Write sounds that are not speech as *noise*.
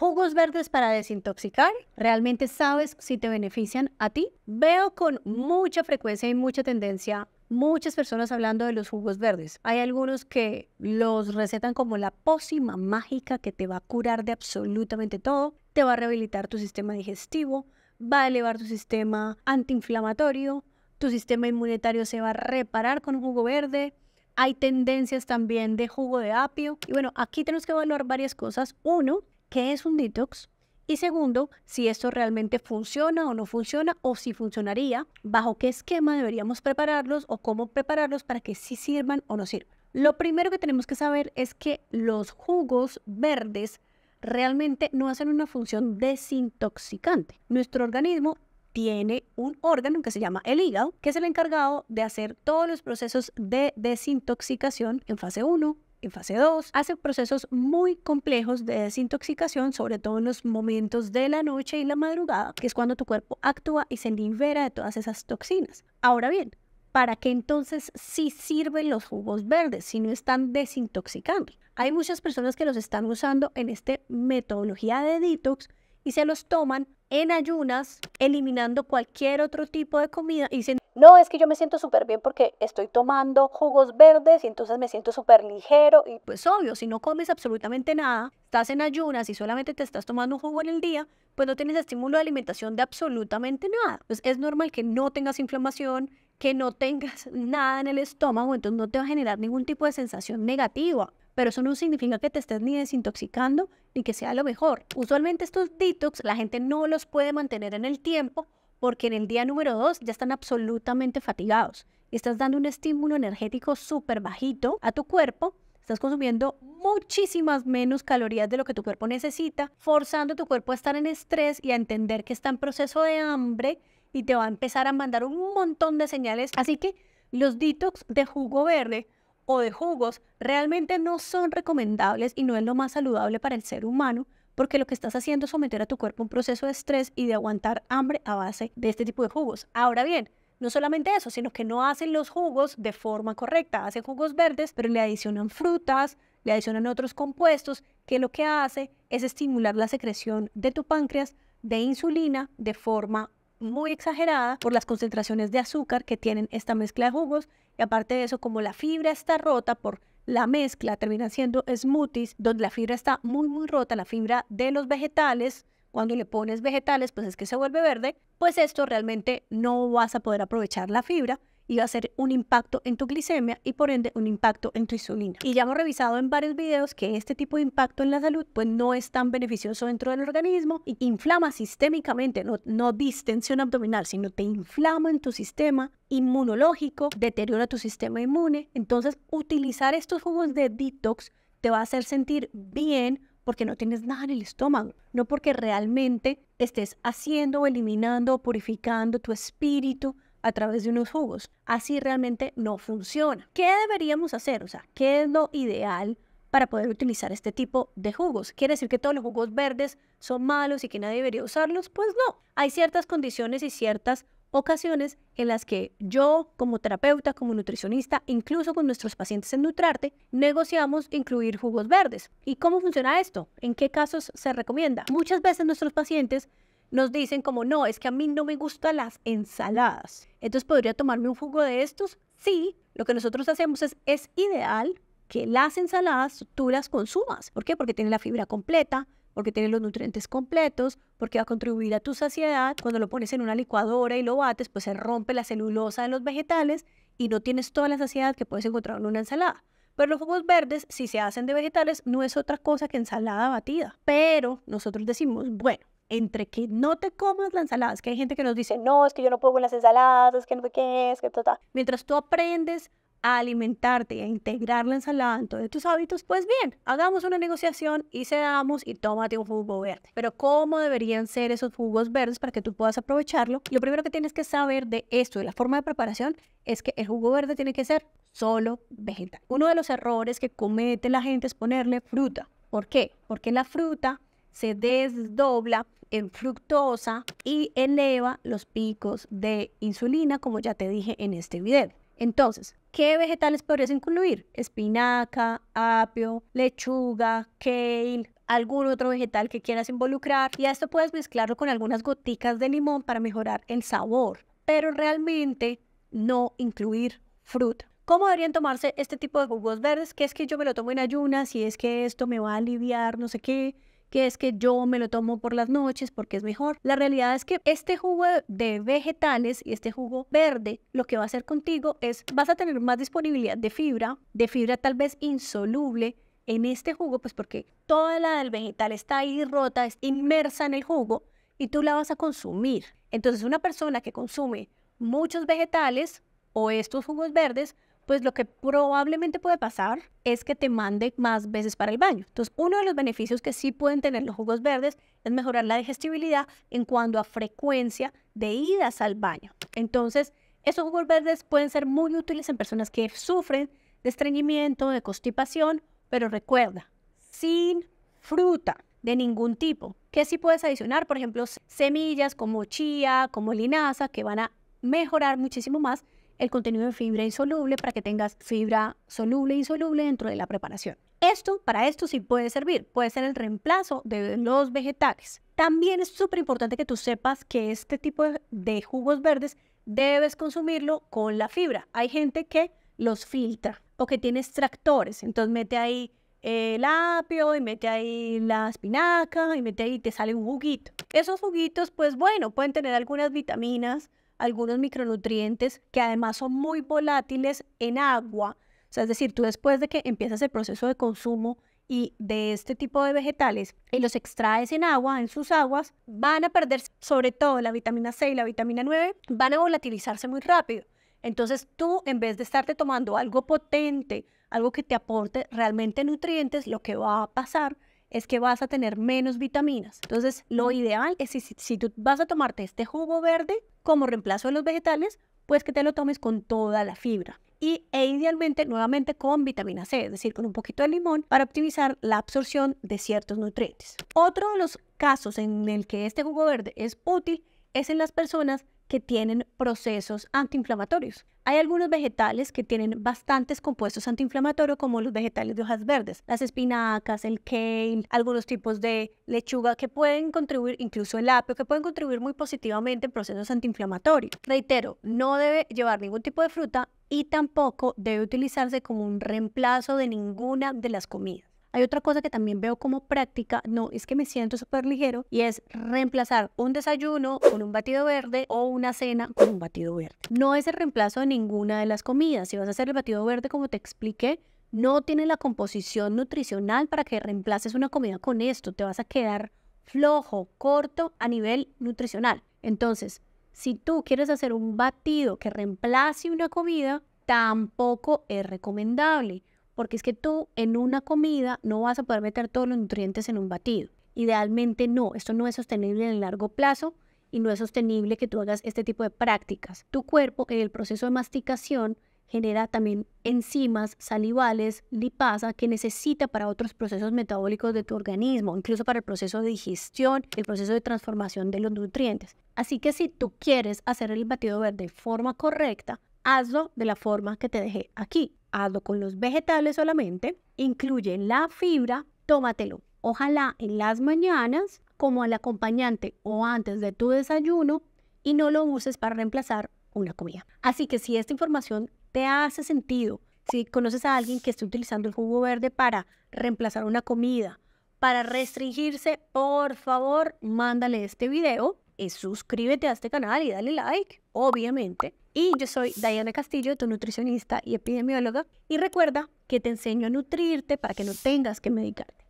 Jugos verdes para desintoxicar, ¿realmente sabes si te benefician a ti? Veo con mucha frecuencia y mucha tendencia muchas personas hablando de los jugos verdes. Hay algunos que los recetan como la pócima mágica que te va a curar de absolutamente todo, te va a rehabilitar tu sistema digestivo, va a elevar tu sistema antiinflamatorio, tu sistema inmunitario se va a reparar con un jugo verde. Hay tendencias también de jugo de apio. Y bueno, aquí tenemos que evaluar varias cosas. Uno, qué es un detox y segundo, si esto realmente funciona o no funciona o si funcionaría, bajo qué esquema deberíamos prepararlos o cómo prepararlos para que sí sirvan o no sirvan. Lo primero que tenemos que saber es que los jugos verdes realmente no hacen una función desintoxicante. Nuestro organismo tiene un órgano que se llama el hígado, que es el encargado de hacer todos los procesos de desintoxicación en fase 1, en fase 2, hace procesos muy complejos de desintoxicación, sobre todo en los momentos de la noche y la madrugada, que es cuando tu cuerpo actúa y se libera de todas esas toxinas. Ahora bien, ¿para qué entonces sí sirven los jugos verdes si no están desintoxicando? Hay muchas personas que los están usando en esta metodología de detox y se los toman en ayunas, eliminando cualquier otro tipo de comida y no, es que yo me siento súper bien porque estoy tomando jugos verdes y entonces me siento súper ligero. Y pues obvio, si no comes absolutamente nada, estás en ayunas y solamente te estás tomando un jugo en el día, pues no tienes estímulo de alimentación de absolutamente nada. Pues es normal que no tengas inflamación, que no tengas *laughs* nada en el estómago, entonces no te va a generar ningún tipo de sensación negativa. Pero eso no significa que te estés ni desintoxicando ni que sea lo mejor. Usualmente estos detox la gente no los puede mantener en el tiempo porque en el día número 2 ya están absolutamente fatigados y estás dando un estímulo energético súper bajito a tu cuerpo. Estás consumiendo muchísimas menos calorías de lo que tu cuerpo necesita, forzando a tu cuerpo a estar en estrés y a entender que está en proceso de hambre y te va a empezar a mandar un montón de señales. Así que los detox de jugo verde o de jugos realmente no son recomendables y no es lo más saludable para el ser humano porque lo que estás haciendo es someter a tu cuerpo a un proceso de estrés y de aguantar hambre a base de este tipo de jugos. Ahora bien, no solamente eso, sino que no hacen los jugos de forma correcta, hacen jugos verdes, pero le adicionan frutas, le adicionan otros compuestos, que lo que hace es estimular la secreción de tu páncreas de insulina de forma muy exagerada por las concentraciones de azúcar que tienen esta mezcla de jugos y aparte de eso, como la fibra está rota por la mezcla termina siendo smoothies donde la fibra está muy, muy rota, la fibra de los vegetales. Cuando le pones vegetales, pues es que se vuelve verde, pues esto realmente no vas a poder aprovechar la fibra, y va a ser un impacto en tu glicemia y por ende un impacto en tu insulina. Y ya hemos revisado en varios videos que este tipo de impacto en la salud pues no es tan beneficioso dentro del organismo y inflama sistémicamente, no, no distensión abdominal, sino te inflama en tu sistema inmunológico, deteriora tu sistema inmune. Entonces utilizar estos jugos de detox te va a hacer sentir bien porque no tienes nada en el estómago, no porque realmente estés haciendo eliminando purificando tu espíritu, a través de unos jugos. Así realmente no funciona. ¿Qué deberíamos hacer? O sea, ¿qué es lo ideal para poder utilizar este tipo de jugos? ¿Quiere decir que todos los jugos verdes son malos y que nadie debería usarlos? Pues no. Hay ciertas condiciones y ciertas ocasiones en las que yo como terapeuta, como nutricionista, incluso con nuestros pacientes en Nutrarte, negociamos incluir jugos verdes. ¿Y cómo funciona esto? ¿En qué casos se recomienda? Muchas veces nuestros pacientes nos dicen como, no, es que a mí no me gustan las ensaladas. Entonces, ¿podría tomarme un jugo de estos? Sí, lo que nosotros hacemos es, es ideal que las ensaladas tú las consumas. ¿Por qué? Porque tiene la fibra completa, porque tiene los nutrientes completos, porque va a contribuir a tu saciedad. Cuando lo pones en una licuadora y lo bates, pues se rompe la celulosa de los vegetales y no tienes toda la saciedad que puedes encontrar en una ensalada. Pero los jugos verdes, si se hacen de vegetales, no es otra cosa que ensalada batida. Pero nosotros decimos, bueno, entre que no te comas la ensalada, que hay gente que nos dice, no, es que yo no puedo con las ensaladas, es que no sé qué, es que total. Mientras tú aprendes a alimentarte y a integrar la ensalada en todos tus hábitos, pues bien, hagamos una negociación y cedamos y tómate un jugo verde. Pero ¿cómo deberían ser esos jugos verdes para que tú puedas aprovecharlo? Lo primero que tienes que saber de esto, de la forma de preparación, es que el jugo verde tiene que ser solo vegetal. Uno de los errores que comete la gente es ponerle fruta. ¿Por qué? Porque la fruta se desdobla en fructosa y eleva los picos de insulina, como ya te dije en este video. Entonces, ¿qué vegetales podrías incluir? Espinaca, apio, lechuga, kale, algún otro vegetal que quieras involucrar. Y a esto puedes mezclarlo con algunas goticas de limón para mejorar el sabor. Pero realmente no incluir fruta. ¿Cómo deberían tomarse este tipo de jugos verdes? ¿Qué es que yo me lo tomo en ayunas y es que esto me va a aliviar, no sé qué que es que yo me lo tomo por las noches porque es mejor. La realidad es que este jugo de vegetales y este jugo verde lo que va a hacer contigo es vas a tener más disponibilidad de fibra, de fibra tal vez insoluble en este jugo, pues porque toda la del vegetal está ahí rota, es inmersa en el jugo y tú la vas a consumir. Entonces una persona que consume muchos vegetales o estos jugos verdes pues lo que probablemente puede pasar es que te mande más veces para el baño. Entonces, uno de los beneficios que sí pueden tener los jugos verdes es mejorar la digestibilidad en cuanto a frecuencia de idas al baño. Entonces, esos jugos verdes pueden ser muy útiles en personas que sufren de estreñimiento, de constipación, pero recuerda, sin fruta de ningún tipo. Que sí puedes adicionar, por ejemplo, semillas como chía, como linaza, que van a mejorar muchísimo más el contenido de fibra insoluble para que tengas fibra soluble e insoluble dentro de la preparación. Esto, para esto sí puede servir, puede ser el reemplazo de los vegetales. También es súper importante que tú sepas que este tipo de jugos verdes debes consumirlo con la fibra. Hay gente que los filtra o que tiene extractores, entonces mete ahí eh, el apio y mete ahí la espinaca y mete ahí y te sale un juguito. Esos juguitos, pues bueno, pueden tener algunas vitaminas algunos micronutrientes que además son muy volátiles en agua. O sea, es decir, tú después de que empiezas el proceso de consumo y de este tipo de vegetales y los extraes en agua, en sus aguas, van a perder sobre todo la vitamina C y la vitamina 9, van a volatilizarse muy rápido. Entonces tú, en vez de estarte tomando algo potente, algo que te aporte realmente nutrientes, lo que va a pasar es que vas a tener menos vitaminas. Entonces, lo ideal es si, si tú vas a tomarte este jugo verde como reemplazo de los vegetales, pues que te lo tomes con toda la fibra y e idealmente nuevamente con vitamina C, es decir, con un poquito de limón para optimizar la absorción de ciertos nutrientes. Otro de los casos en el que este jugo verde es útil es en las personas que tienen procesos antiinflamatorios. Hay algunos vegetales que tienen bastantes compuestos antiinflamatorios, como los vegetales de hojas verdes, las espinacas, el kale, algunos tipos de lechuga que pueden contribuir, incluso el apio, que pueden contribuir muy positivamente en procesos antiinflamatorios. Reitero, no debe llevar ningún tipo de fruta y tampoco debe utilizarse como un reemplazo de ninguna de las comidas. Hay otra cosa que también veo como práctica, no, es que me siento súper ligero y es reemplazar un desayuno con un batido verde o una cena con un batido verde. No es el reemplazo de ninguna de las comidas. Si vas a hacer el batido verde, como te expliqué, no tiene la composición nutricional para que reemplaces una comida con esto. Te vas a quedar flojo, corto a nivel nutricional. Entonces, si tú quieres hacer un batido que reemplace una comida, tampoco es recomendable porque es que tú en una comida no vas a poder meter todos los nutrientes en un batido. Idealmente no, esto no es sostenible en el largo plazo y no es sostenible que tú hagas este tipo de prácticas. Tu cuerpo en el proceso de masticación genera también enzimas salivales, lipasa, que necesita para otros procesos metabólicos de tu organismo, incluso para el proceso de digestión, el proceso de transformación de los nutrientes. Así que si tú quieres hacer el batido verde de forma correcta, hazlo de la forma que te dejé aquí hazlo con los vegetales solamente, incluye la fibra, tómatelo. Ojalá en las mañanas como al acompañante o antes de tu desayuno y no lo uses para reemplazar una comida. Así que si esta información te hace sentido, si conoces a alguien que esté utilizando el jugo verde para reemplazar una comida, para restringirse, por favor, mándale este video y suscríbete a este canal y dale like, obviamente. Y yo soy Diana Castillo, tu nutricionista y epidemióloga. Y recuerda que te enseño a nutrirte para que no tengas que medicarte.